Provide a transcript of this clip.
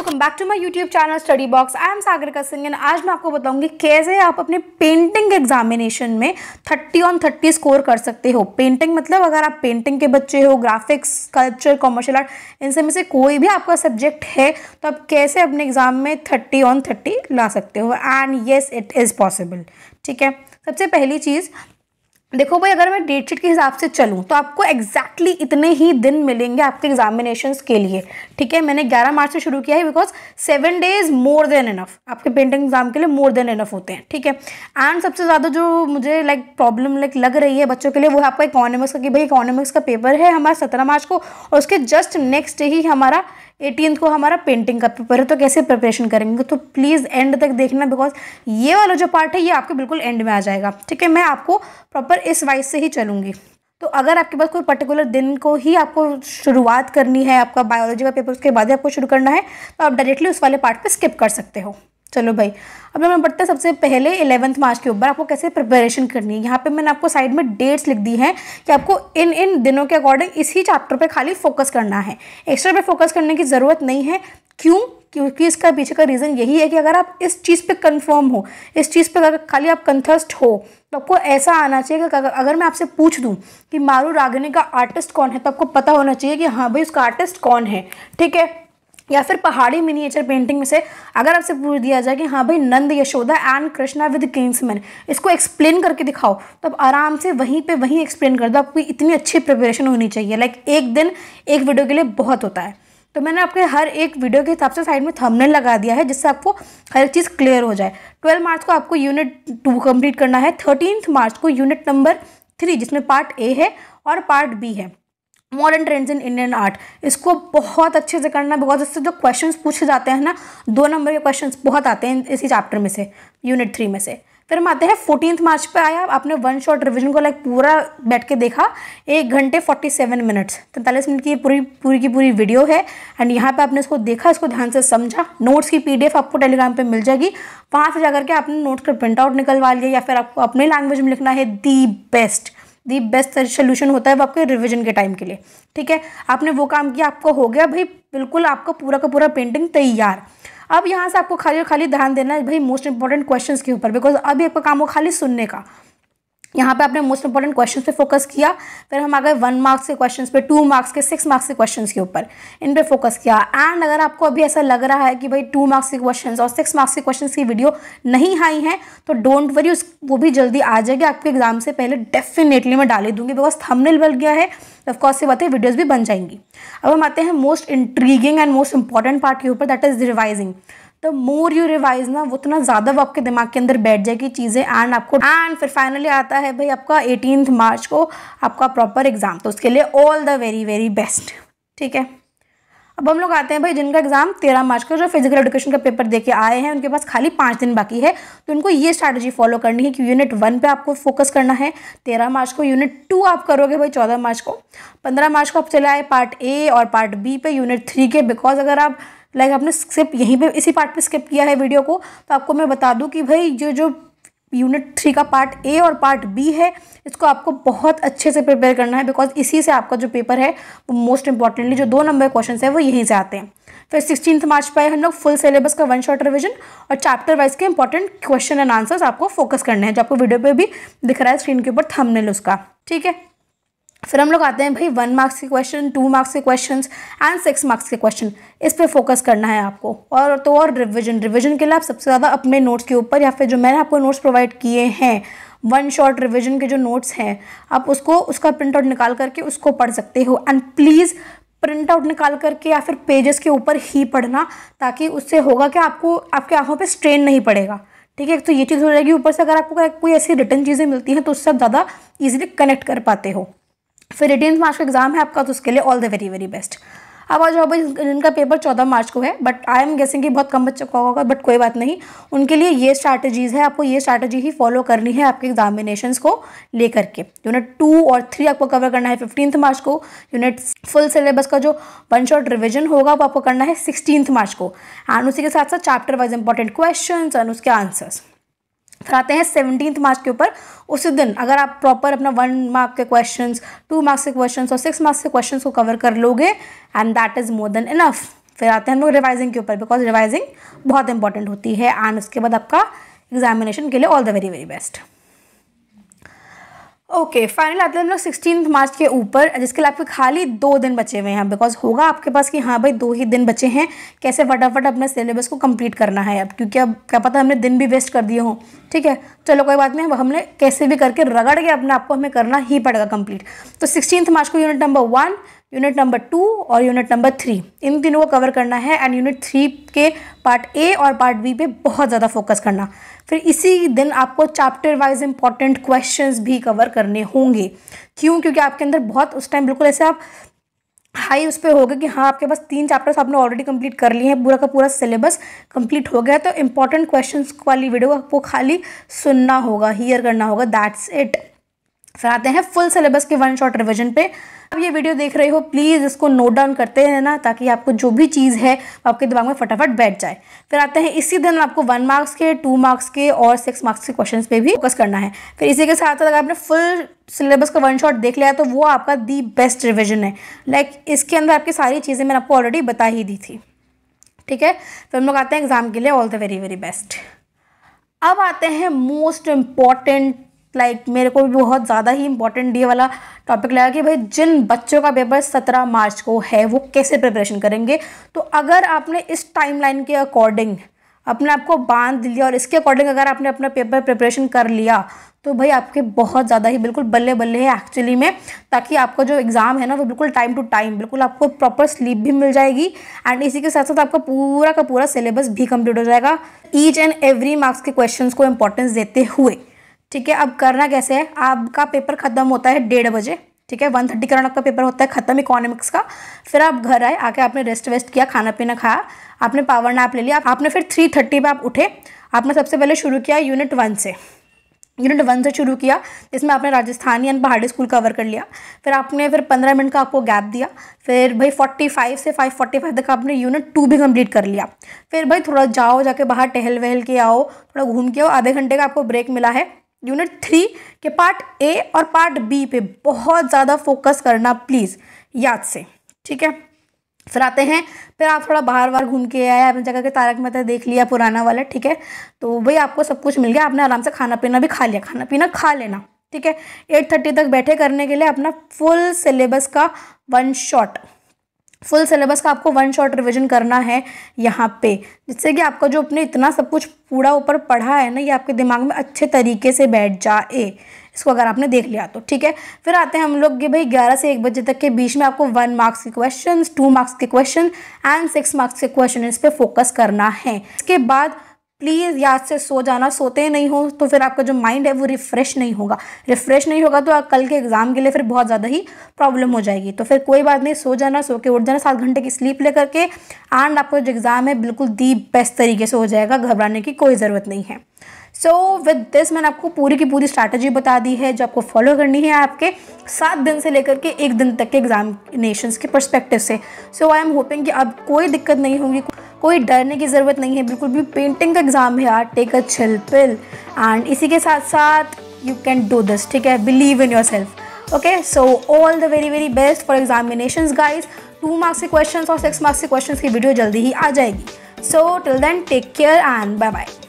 welcome back to my YouTube channel study box I am का Singh and आज मैं आपको बताऊंगी कैसे आप अपने पेंटिंग एग्जामिनेशन में 30 ऑन 30 स्कोर कर सकते हो पेंटिंग मतलब अगर आप पेंटिंग के बच्चे हो ग्राफिक्स कल्चर कॉमर्शियल आर्ट इन सब में से कोई भी आपका सब्जेक्ट है तो आप कैसे अपने एग्जाम में थर्टी ऑन थर्टी ला सकते हो and yes it is possible ठीक है सबसे पहली चीज़ देखो भाई अगर मैं डेट शीट के हिसाब से चलूँ तो आपको एग्जैक्टली exactly इतने ही दिन मिलेंगे आपके एग्जामिनेशन के लिए ठीक है मैंने 11 मार्च से शुरू किया है because seven days more than enough आपके पेंटिंग एग्जाम के लिए मोर देन इनफ होते हैं ठीक है एंड सबसे ज़्यादा जो मुझे लाइक प्रॉब्लम लाइक लग रही है बच्चों के लिए वो है आपका इकोनॉमिक्स का कि भाई इकोनॉमिक्स का पेपर है हमारा सत्रह मार्च को और उसके जस्ट नेक्स्ट ही हमारा एटीन को हमारा पेंटिंग का पेपर है तो कैसे प्रिपरेशन करेंगे तो प्लीज़ एंड तक देखना बिकॉज ये वाला जो पार्ट है ये आपके बिल्कुल एंड में आ जाएगा ठीक है मैं आपको प्रॉपर इस वाइज से ही चलूँगी तो अगर आपके पास कोई पर्टिकुलर दिन को ही आपको शुरुआत करनी है आपका बायोलॉजी का पेपर उसके बाद ही आपको शुरू करना है तो आप डायरेक्टली उस वाले पार्ट पर स्किप कर सकते हो चलो भाई अब मैं बढ़ते हैं सबसे पहले इलेवंथ मार्च के ऊपर आपको कैसे प्रिपरेशन करनी है यहाँ पे मैंने आपको साइड में डेट्स लिख दी हैं कि आपको इन इन दिनों के अकॉर्डिंग इसी चैप्टर पे खाली फोकस करना है एक्स्ट्रा पे फोकस करने की ज़रूरत नहीं है क्यों क्योंकि इसका पीछे का रीज़न यही है कि अगर आप इस चीज़ पर कंफर्म हो इस चीज़ पर अगर खाली आप कंथस्ट हो तो आपको ऐसा आना चाहिए कि अगर मैं आपसे पूछ दूँ कि मारू रागिनी का आर्टिस्ट कौन है तो आपको पता होना चाहिए कि हाँ भाई उसका आर्टिस्ट कौन है ठीक है या फिर पहाड़ी मिनिएचर पेंटिंग में से अगर आपसे पूछ दिया जाए कि हाँ भाई Nand Yashoda and Krishna with kingsman इसको एक्सप्लेन करके दिखाओ तो आप आराम से वहीं पे वहीं एक्सप्लेन कर दो आपकी इतनी अच्छी प्रिपरेशन होनी चाहिए लाइक एक दिन एक वीडियो के लिए बहुत होता है तो मैंने आपके हर एक वीडियो के हिसाब से साइड में थंबनेल लगा दिया है जिससे आपको हर एक चीज़ क्लियर हो जाए ट्वेल्व मार्च को आपको यूनिट टू कंप्लीट करना है थर्टीन मार्च को यूनिट नंबर थ्री जिसमें पार्ट ए है और पार्ट बी है modern trends in Indian art इसको बहुत अच्छे से करना बिकॉज इससे जो क्वेश्चंस पूछे जाते हैं ना दो नंबर के क्वेश्चंस बहुत आते हैं इसी चैप्टर में से यूनिट थ्री में से फिर हम आते हैं फोर्टीन मार्च पे आया आपने वन शॉट रिविजन को लाइक पूरा बैठ के देखा एक घंटे फोर्टी सेवन मिनट्स तैंतालीस मिनट की पूरी पूरी की पूरी वीडियो है एंड यहाँ पे आपने इसको देखा इसको ध्यान से समझा नोट्स की पीडीएफ आपको टेलीग्राम पे मिल जाएगी वहाँ से जाकर के आपने नोट्स का प्रिंट आउट निकलवा लिया या फिर आपको अपने लैंग्वेज में लिखना है the best the best solution होता है वो आपके रिविजन के टाइम के लिए ठीक है आपने वो काम किया आपको हो गया भाई बिल्कुल आपका पूरा का पूरा पेंटिंग तैयार अब यहाँ से आपको खाली और खाली ध्यान देना है भाई मोस्ट इंपॉर्टेंट क्वेश्चंस के ऊपर बिकॉज अभी आपका काम हो खाली सुनने का यहाँ पे आपने मोस्ट इंपॉर्टेंट क्वेश्चंस पे फोकस किया फिर हम आ गए वन मार्क्स के क्वेश्चंस पे टू मार्क्स के सिक्स मार्क्स के क्वेश्चंस के ऊपर इन पे फोकस किया एंड अगर आपको अभी ऐसा लग रहा है कि भाई टू मार्क्स के क्वेश्चंस और सिक्स मार्क्स के क्वेश्चंस की वीडियो नहीं आई है तो डोंट वरी उस वो भी जल्दी आ जाएगी आपके एग्जाम से पहले डेफिनेटली मैं डाली दूंगी बिकॉज थमनेल बन गया है ऑफकोर्स ये बातें वीडियोज़ भी बन जाएंगी अब हम आते हैं most intriguing and most important part के ऊपर that is revising the more you revise ना वो उतना ज़्यादा वो आपके दिमाग के अंदर बैठ जाएगी चीज़ें एंड आपको एंड फिर फाइनली आता है भाई आपका एटीन मार्च को आपका प्रॉपर एग्ज़ाम तो उसके लिए all the very very best ठीक है अब हम लोग आते हैं भाई जिनका एग्ज़ाम तेरह मार्च को जो फिजिकल एडुकेशन का पेपर देके आए हैं उनके पास खाली पाँच दिन बाकी है तो उनको ये स्ट्रैटेजी फॉलो करनी है कि यूनिट वन पे आपको फोकस करना है तेरह मार्च को यूनिट टू आप करोगे भाई चौदह मार्च को पंद्रह मार्च को आप चले आए पार्ट ए और पार्ट बी पे यूनिट थ्री के बिकॉज अगर आप लाइक आपने स्किप यहीं पे इसी पार्ट पे स्किप किया है वीडियो को तो आपको मैं बता दूं कि भाई जो जो यूनिट थ्री का पार्ट ए और पार्ट बी है इसको आपको बहुत अच्छे से प्रिपेयर करना है बिकॉज इसी से आपका जो पेपर है वो मोस्ट इंपॉर्टेंटली जो दो नंबर क्वेश्चन है वो यहीं से आते हैं फिर सिक्सटीन मार्च पर हम लोग फुल सिलेबस का वन शॉर्ट रिविजन और चैप्टर वाइज के इंपॉर्टेंट क्वेश्चन एंड आंसर्स आपको फोकस करने हैं जो आपको वीडियो पे भी दिख रहा है स्क्रीन के ऊपर थंबनेल उसका ठीक है फिर हम लोग आते हैं भाई वन मार्क्स के क्वेश्चन टू मार्क्स के क्वेश्चन एंड सिक्स मार्क्स के क्वेश्चन इस पर फोकस करना है आपको और तो और रिविजन रिविजन के लिए आप सबसे ज़्यादा अपने नोट्स के ऊपर या फिर जो मैंने आपको नोट्स प्रोवाइड किए हैं वन शॉर्ट रिविजन के जो नोट्स हैं आप उसको उसका प्रिंट आउट निकाल करके उसको पढ़ सकते हो एंड प्लीज़ प्रिंट आउट निकाल करके या फिर पेजेस के ऊपर ही पढ़ना ताकि उससे होगा कि आपको आपके आँखों पे स्ट्रेन नहीं पड़ेगा ठीक है तो ये चीज़ हो जाएगी ऊपर से अगर आपको कोई ऐसी रिटर्न चीज़ें मिलती हैं तो उससे आप ज़्यादा ईजिली कनेक्ट कर पाते हो फिर एटीन मार्च का एग्ज़ाम है आपका तो उसके लिए all the very very best अब आज भाई इनका पेपर चौदह मार्च को है बट आई एम गेसिंग कि बहुत कम बच्चों का होगा बट कोई बात नहीं उनके लिए ये स्ट्रैटेजीज़ है आपको ये स्ट्रैटेजी ही फॉलो करनी है आपके एग्जामिनेशन को लेकर के यूनिट टू और थ्री आपको कवर करना है फिफ्टींथ मार्च को यूनिट फुल सिलेबस का जो वन शॉट रिविजन होगा वो आपको करना है सिक्सटीन मार्च को एंड उसी के साथ साथ chapter wise important question and उसके आंसर्स कराते हैं सेवनटीन मार्च के ऊपर उसी दिन अगर आप प्रॉपर अपना वन मार्क के क्वेश्चन टू मार्क्स के क्वेश्चन और सिक्स मार्क्स के क्वेश्चन को कवर कर लोगे and that is more than enough फिर आते हैं हम लोग रिवाइजिंग के ऊपर बिकॉज रिवाइजिंग बहुत इंपॉर्टेंट होती है एंड उसके बाद आपका एग्जामिनेशन के लिए all the very very best okay final आते हैं हम लोग सिक्सटीन मार्च के ऊपर जिसके लिए आपके खाली दो दिन बचे हुए हैं बिकॉज होगा आपके पास कि हाँ भाई दो ही दिन बचे हैं कैसे फटाफट अपने सिलेबस को कंप्लीट करना है अब क्योंकि अब क्या पता हमने दिन भी वेस्ट कर दिए हों ठीक है चलो कोई बात नहीं हमने कैसे भी करके रगड़ के अपने आपको हमें करना ही पड़ेगा कंप्लीट तो सिक्सटीन मार्च को unit number one unit number two और यूनिट नंबर थ्री इन तीनों को कवर करना है एंड यूनिट थ्री के पार्ट ए और पार्ट बी पे बहुत ज़्यादा फोकस करना फिर इसी दिन आपको चैप्टर वाइज इंपॉर्टेंट क्वेश्चंस भी कवर करने होंगे क्यों क्योंकि आपके अंदर बहुत उस टाइम बिल्कुल ऐसे आप हाई उस पर होगा कि हाँ आपके पास तीन चैप्टर्स आपने ऑलरेडी कंप्लीट कर लिए हैं पूरा का पूरा सिलेबस कंप्लीट हो गया तो इंपॉर्टेंट क्वेश्चन वाली वीडियो आपको खाली सुनना होगा हियर करना होगा दैट्स इट फिर आते हैं फुल सिलेबस के वन शॉर्ट रिविजन पे अब ये वीडियो देख रहे हो प्लीज़ इसको नोट डाउन करते हैं ना ताकि आपको जो भी चीज़ है आपके दिमाग में फटाफट बैठ जाए फिर आते हैं इसी दिन आपको वन मार्क्स के टू मार्क्स के और सिक्स मार्क्स के क्वेश्चन पर भी फोकस करना है फिर इसी के साथ अगर आपने फुल सिलेबस का वन शॉट देख लिया तो वो आपका दी बेस्ट रिविजन है लाइक like, इसके अंदर आपकी सारी चीज़ें मैंने आपको ऑलरेडी बता ही दी थी ठीक है फिर तो हम लोग आते हैं एग्ज़ाम के लिए all the very very best अब आते हैं मोस्ट इम्पॉर्टेंट लाइक मेरे को भी बहुत ज़्यादा ही इंपॉर्टेंट ये वाला टॉपिक लगा कि भाई जिन बच्चों का पेपर सत्रह मार्च को है वो कैसे प्रिपरेशन करेंगे तो अगर आपने इस टाइमलाइन के अकॉर्डिंग अपने आप को बांध लिया और इसके अकॉर्डिंग अगर आपने अपना पेपर प्रिपरेशन कर लिया तो भाई आपके बहुत ज़्यादा ही बिल्कुल बल्ले बल्ले है एक्चुअली में ताकि आपका जो एग्ज़ाम है ना वो बिल्कुल टाइम टू टाइम बिल्कुल आपको प्रॉपर स्लीप भी मिल जाएगी एंड इसी के साथ साथ आपका पूरा का पूरा सिलेबस भी कम्प्लीट हो जाएगा ईच एंड एवरी मार्क्स के क्वेश्चन को इंपॉर्टेंस देते हुए ठीक है अब करना कैसे है आपका पेपर ख़त्म होता है डेढ़ बजे ठीक है वन थर्टी करना आपका पेपर होता है ख़त्म इकोनॉमिक्स का फिर आप घर आए आके आपने रेस्ट वेस्ट किया खाना पीना खाया आपने पावर नाप ले लिया आपने फिर थ्री थर्टी पर आप उठे आपने सबसे पहले शुरू किया यूनिट वन से यूनिट वन से शुरू किया जिसमें आपने Rajasthani and Pahari school cover कर लिया फिर आपने फिर पंद्रह मिनट का आपको गैप दिया फिर भाई फोर्टी फाइव से फाइव फोर्टी फाइव तक आपने यूनिट टू भी कंप्लीट कर लिया फिर भाई थोड़ा जाओ जाके बाहर टहल वहल के आओ थोड़ा घूम के आओ आधे घंटे का आपको ब्रेक मिला है यूनिट थ्री के पार्ट ए और पार्ट बी पे बहुत ज़्यादा फोकस करना प्लीज़ याद से ठीक है फिर आते हैं फिर आप थोड़ा बाहर बाहर घूम के आए अपनी जगह के तारक मेहता देख लिया पुराना वाला ठीक है तो भाई आपको सब कुछ मिल गया आपने आराम से खाना पीना भी खा लिया खाना पीना खा लेना ठीक है एट थर्टी तक बैठे करने के लिए अपना फुल सिलेबस का वन शॉट फुल सिलेबस का आपको वन शॉट रिविजन करना है यहाँ पे जिससे कि आपका जो अपने इतना सब कुछ पूरा ऊपर पढ़ा है ना ये आपके दिमाग में अच्छे तरीके से बैठ जाए इसको अगर आपने देख लिया तो ठीक है फिर आते हैं हम लोग कि भाई ग्यारह से एक बजे तक के बीच में आपको वन मार्क्स के क्वेश्चन टू मार्क्स के क्वेश्चन एंड सिक्स मार्क्स के क्वेश्चन इस पर फोकस करना है इसके बाद प्लीज़ याद से सो जाना सोते नहीं हो तो फिर आपका जो माइंड है वो रिफ़्रेश नहीं होगा रिफ़्रेश नहीं होगा तो कल के एग्ज़ाम के लिए फिर बहुत ज़्यादा ही प्रॉब्लम हो जाएगी तो फिर कोई बात नहीं सो जाना सो के उठ जाना सात घंटे की स्लीप लेकर के एंड आपका जो एग्ज़ाम है बिल्कुल दी बेस्ट तरीके से हो जाएगा घबराने की कोई ज़रूरत नहीं है सो विद दिस मैंने आपको पूरी की पूरी स्ट्रैटेजी बता दी है जो आपको फॉलो करनी है आपके सात दिन से लेकर के एक दिन तक के एग्जामिनेशंस के परस्पेक्टिव से सो आई एम होपिंग कि आप कोई दिक्कत नहीं होगी कोई डरने की ज़रूरत नहीं है बिल्कुल भी पेंटिंग का एग्ज़ाम है यार टेक अ छिल पिल एंड इसी के साथ साथ यू कैन डू दिस ठीक है believe in yourself okay so all the very very best for examination guys two marks के क्वेश्चन और सिक्स मार्क्स के क्वेश्चन की वीडियो जल्दी ही आ जाएगी so till then take care and bye bye